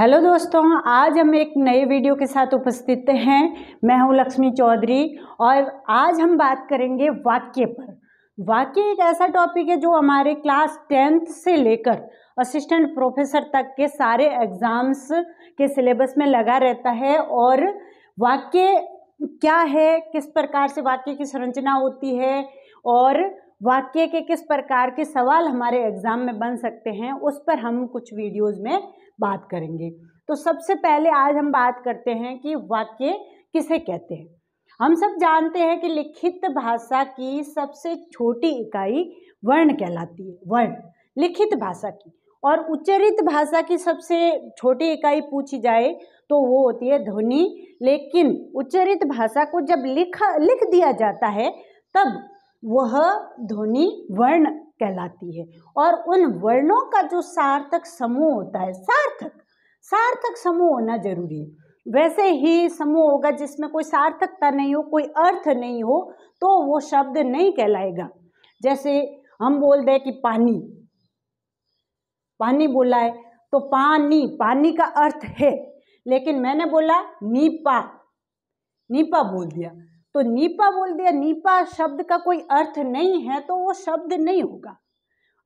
hello दोस्तों आज हम एक नए वीडियो के साथ उपस्थित हैं मैं हूं लक्ष्मी चौधरी और आज हम बात करेंगे वाक्य पर वाक्य एक ऐसा टॉपिक है जो हमारे क्लास टेंथ से लेकर असिस्टेंट प्रोफेसर तक के सारे एग्ज़ाम्स के सिलेबस में लगा रहता है और वाक्य क्या है किस प्रकार से वाक्य की संरचना होती है और वाक्य के किस प्रकार के सवाल हमारे एग्ज़ाम में बन सकते हैं उस पर हम कुछ वीडियोज़ में बात करेंगे तो सबसे पहले आज हम बात करते हैं कि वाक्य किसे कहते हैं हम सब जानते हैं कि लिखित भाषा की सबसे छोटी इकाई वर्ण कहलाती है वर्ण लिखित भाषा की और उच्चरित भाषा की सबसे छोटी इकाई पूछी जाए तो वो होती है ध्वनि लेकिन उच्चरित भाषा को जब लिखा लिख दिया जाता है तब वह ध्वनि वर्ण कहलाती है और उन वर्णों का जो सार्थक समूह होता है सार्थक सार्थक समूह होना जरूरी है वैसे ही समूह होगा जिसमें कोई सार्थकता नहीं हो कोई अर्थ नहीं हो तो वो शब्द नहीं कहलाएगा जैसे हम बोल दें कि पानी पानी बोला है तो पानी पानी का अर्थ है लेकिन मैंने बोला नीपा नीपा बोल दिया तो नीपा बोल दिया नीपा शब्द का कोई अर्थ नहीं है तो वो शब्द नहीं होगा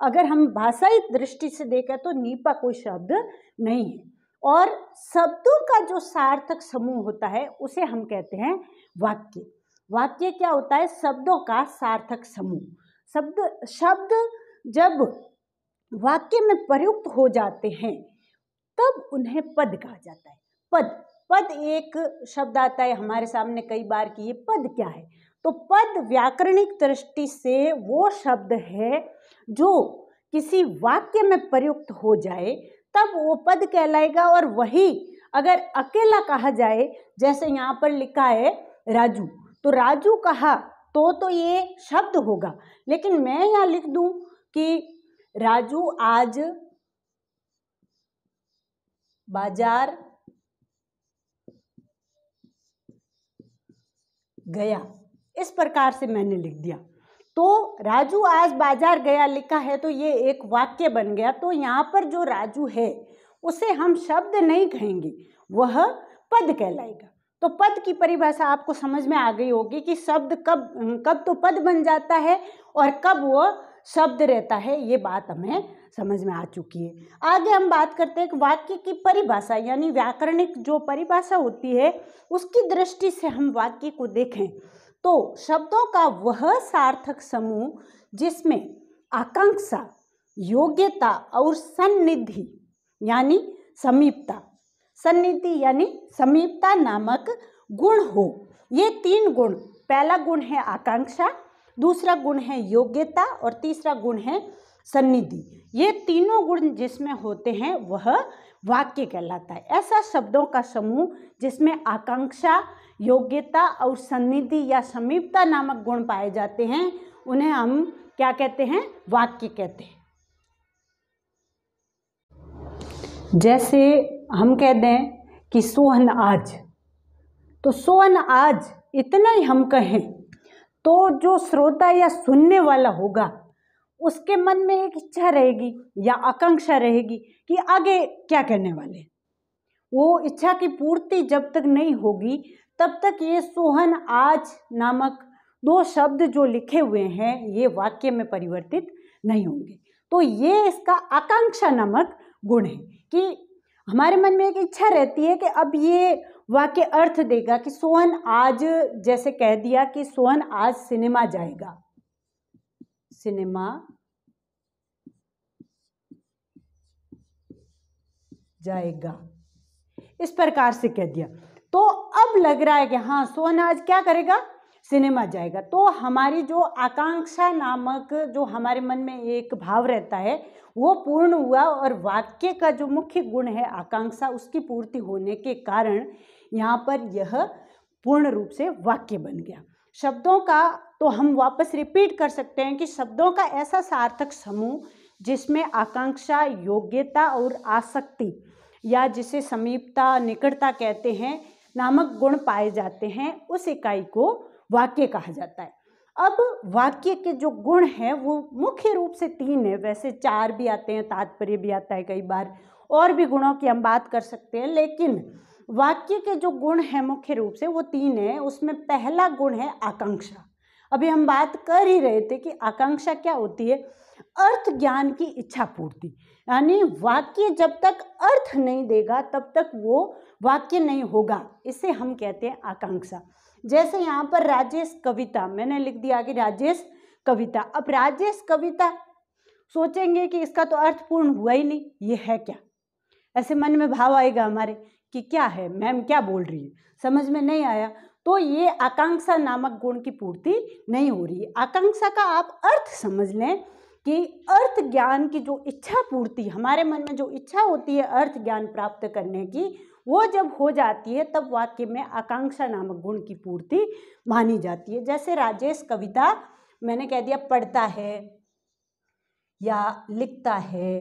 अगर हम भाषाई दृष्टि से देखें तो नीपा कोई शब्द नहीं है और शब्दों का जो सार्थक समूह होता है उसे हम कहते हैं वाक्य वाक्य क्या होता है शब्दों का सार्थक समूह शब्द शब्द जब वाक्य में प्रयुक्त हो जाते हैं तब उन्हें पद कहा जाता है पद पद एक शब्द आता है हमारे सामने कई बार कि ये पद क्या है तो पद व्याकरणिक दृष्टि से वो शब्द है जो किसी वाक्य में प्रयुक्त हो जाए तब वो पद कहलाएगा और वही अगर अकेला कहा जाए जैसे यहाँ पर लिखा है राजू तो राजू कहा तो तो ये शब्द होगा लेकिन मैं यहाँ लिख दूँ कि राजू आज बाजार गया इस प्रकार से मैंने लिख दिया तो राजू आज बाजार गया लिखा है तो ये एक वाक्य बन गया तो यहाँ पर जो राजू है उसे हम शब्द नहीं कहेंगे वह पद कहलाएगा तो पद की परिभाषा आपको समझ में आ गई होगी कि शब्द कब कब तो पद बन जाता है और कब वह शब्द रहता है ये बात हमें समझ में आ चुकी है आगे हम बात करते हैं वाक्य की परिभाषा यानी व्याकरणिक जो परिभाषा होती है उसकी दृष्टि से हम वाक्य को देखें तो शब्दों का वह सार्थक समूह जिसमें आकांक्षा योग्यता और सन्निधि यानी समीपता सन्निधि यानी समीपता नामक गुण हो ये तीन गुण पहला गुण है आकांक्षा दूसरा गुण है योग्यता और तीसरा गुण है सन्निधि ये तीनों गुण जिसमें होते हैं वह वाक्य कहलाता है ऐसा शब्दों का समूह जिसमें आकांक्षा योग्यता और सन्निधि या समीपता नामक गुण पाए जाते हैं उन्हें हम क्या कहते हैं वाक्य कहते हैं जैसे हम कह दें कि सोहन आज तो सोहन आज इतना ही हम कहें तो जो श्रोता या सुनने वाला होगा उसके मन में एक इच्छा रहेगी या आकांक्षा रहेगी कि आगे क्या करने वाले वो इच्छा की पूर्ति जब तक नहीं होगी तब तक ये सोहन आज नामक दो शब्द जो लिखे हुए हैं ये वाक्य में परिवर्तित नहीं होंगे तो ये इसका आकांक्षा नामक गुण है कि हमारे मन में एक इच्छा रहती है कि अब ये वाक्य अर्थ देगा कि सोहन आज जैसे कह दिया कि सोहन आज सिनेमा जाएगा सिनेमा जाएगा इस प्रकार से कह दिया तो अब लग रहा है कि हाँ सोहन आज क्या करेगा सिनेमा जाएगा तो हमारी जो आकांक्षा नामक जो हमारे मन में एक भाव रहता है वो पूर्ण हुआ और वाक्य का जो मुख्य गुण है आकांक्षा उसकी पूर्ति होने के कारण यहाँ पर यह पूर्ण रूप से वाक्य बन गया शब्दों का तो हम वापस रिपीट कर सकते हैं कि शब्दों का ऐसा सार्थक समूह जिसमें आकांक्षा योग्यता और आसक्ति या जिसे समीपता निकटता कहते हैं नामक गुण पाए जाते हैं उस इकाई को वाक्य कहा जाता है अब वाक्य के जो गुण हैं वो मुख्य रूप से तीन है वैसे चार भी आते हैं तात्पर्य भी आता है कई बार और भी गुणों की हम बात कर सकते हैं लेकिन वाक्य के जो गुण हैं मुख्य रूप से वो तीन है उसमें पहला गुण है आकांक्षा अभी हम बात कर ही रहे थे कि आकांक्षा क्या होती है अर्थ ज्ञान की इच्छा पूर्ति यानी वाक्य जब तक अर्थ नहीं देगा तब तक वो वाक्य नहीं होगा इसे हम कहते हैं आकांक्षा जैसे यहाँ पर राजेश कविता मैंने लिख दिया कि राजेश कविता अब राजेश कविता सोचेंगे कि इसका तो अर्थ पूर्ण हुआ ही नहीं ये है क्या ऐसे मन में भाव आएगा हमारे कि क्या है मैम क्या बोल रही है समझ में नहीं आया तो ये आकांक्षा नामक गुण की पूर्ति नहीं हो रही है आकांक्षा का आप अर्थ समझ लें कि अर्थ ज्ञान की जो इच्छा पूर्ति हमारे मन में जो इच्छा होती है अर्थ ज्ञान प्राप्त करने की वो जब हो जाती है तब वाक्य में आकांक्षा नामक गुण की पूर्ति मानी जाती है जैसे राजेश कविता मैंने कह दिया पढ़ता है या लिखता है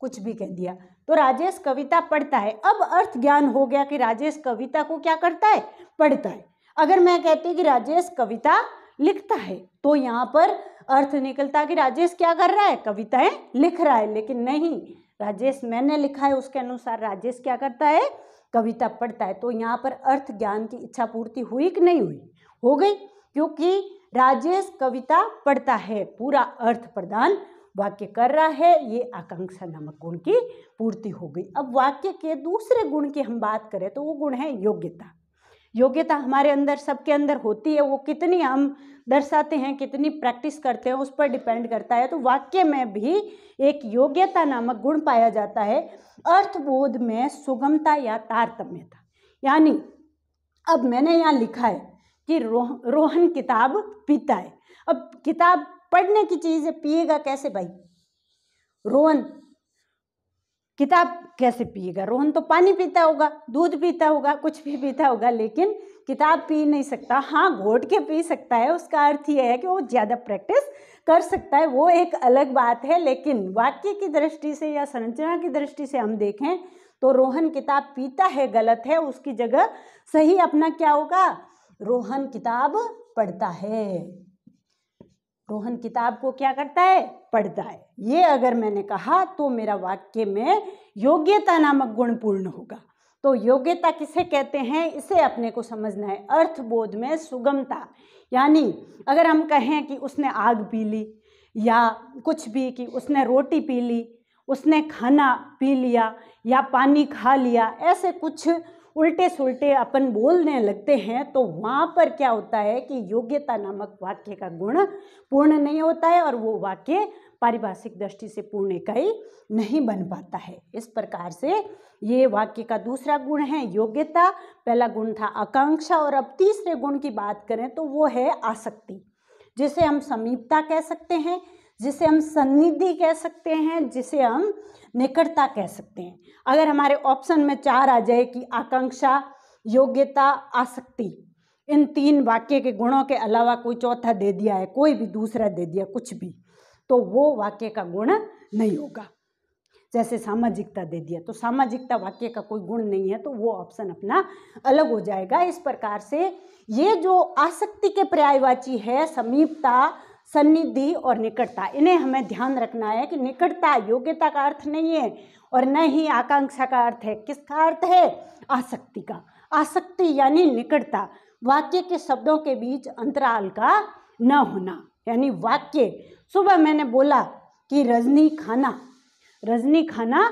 कुछ भी कह दिया तो राजेश कविता पढ़ता है अब अर्थ ज्ञान हो गया कि राजेश कविता को क्या करता है पढ़ता है अगर मैं कहती कि राजेश कविता लिखता है तो यहाँ पर अर्थ निकलता कि राजेश क्या कर रहा है कविताएं लिख रहा है लेकिन नहीं राजेश मैंने लिखा है उसके अनुसार राजेश क्या करता है कविता पढ़ता है तो यहाँ पर अर्थ ज्ञान की इच्छा पूर्ति हुई कि नहीं हुई हो गई क्योंकि राजेश कविता पढ़ता है पूरा अर्थ प्रदान वाक्य कर रहा है ये आकांक्षा नामक गुण की पूर्ति हो गई अब वाक्य के दूसरे गुण की हम बात करें तो वो गुण है योग्यता योग्यता हमारे अंदर सबके अंदर होती है वो कितनी हम दर्शाते हैं कितनी प्रैक्टिस करते हैं उस पर डिपेंड करता है तो वाक्य में भी एक योग्यता नामक गुण पाया जाता है अर्थबोध में सुगमता या तारतम्यता यानी अब मैंने यहाँ लिखा है कि रोह रोहन किताब पीता है अब किताब पढ़ने की चीज़ है पिएगा कैसे भाई रोहन किताब कैसे पिएगा रोहन तो पानी पीता होगा दूध पीता होगा कुछ भी पीता होगा लेकिन किताब पी नहीं सकता हाँ घोट के पी सकता है उसका अर्थ यह है कि वो ज़्यादा प्रैक्टिस कर सकता है वो एक अलग बात है लेकिन वाक्य की दृष्टि से या संरचना की दृष्टि से हम देखें तो रोहन किताब पीता है गलत है उसकी जगह सही अपना क्या होगा रोहन किताब पढ़ता है रोहन किताब को क्या करता है पढ़ता है ये अगर मैंने कहा तो मेरा वाक्य में योग्यता नामक गुण पूर्ण होगा तो योग्यता किसे कहते हैं इसे अपने को समझना है अर्थबोध में सुगमता यानी अगर हम कहें कि उसने आग पी ली या कुछ भी कि उसने रोटी पी ली उसने खाना पी लिया या पानी खा लिया ऐसे कुछ उल्टे सुलटे अपन बोलने लगते हैं तो वहाँ पर क्या होता है कि योग्यता नामक वाक्य का गुण पूर्ण नहीं होता है और वो वाक्य पारिभाषिक दृष्टि से पूर्ण इकाई नहीं बन पाता है इस प्रकार से ये वाक्य का दूसरा गुण है योग्यता पहला गुण था आकांक्षा और अब तीसरे गुण की बात करें तो वो है आसक्ति जिसे हम समीपता कह सकते हैं जिसे हम सन्निधि कह सकते हैं जिसे हम निकटता कह सकते हैं अगर हमारे ऑप्शन में चार आ जाए कि आकांक्षा योग्यता आसक्ति इन तीन वाक्य के गुणों के अलावा कोई चौथा दे दिया है कोई भी दूसरा दे दिया कुछ भी तो वो वाक्य का गुण नहीं होगा जैसे सामाजिकता दे दिया तो सामाजिकता वाक्य का कोई गुण नहीं है तो वो ऑप्शन अपना अलग हो जाएगा इस प्रकार से ये जो आसक्ति के पर्यायवाची है समीपता सन्निधि और निकटता इन्हें हमें ध्यान रखना है कि निकटता योग्यता का अर्थ नहीं है और न ही आकांक्षा का अर्थ है किसका अर्थ है आसक्ति का आसक्ति यानी निकटता वाक्य के शब्दों के बीच अंतराल का न होना यानी वाक्य सुबह मैंने बोला कि रजनी खाना रजनी खाना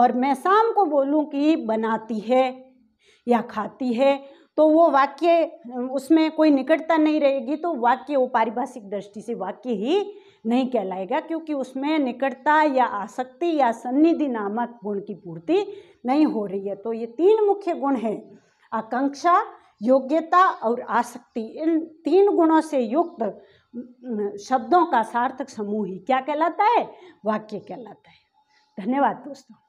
और मैं शाम को बोलूँ कि बनाती है या खाती है तो वो वाक्य उसमें कोई निकटता नहीं रहेगी तो वाक्य वो पारिभाषिक दृष्टि से वाक्य ही नहीं कहलाएगा क्योंकि उसमें निकटता या आसक्ति या सन्निधि नामक गुण की पूर्ति नहीं हो रही है तो ये तीन मुख्य गुण हैं आकांक्षा योग्यता और आसक्ति इन तीन गुणों से युक्त शब्दों का सार्थक समूह ही क्या कहलाता है वाक्य कहलाता है धन्यवाद दोस्तों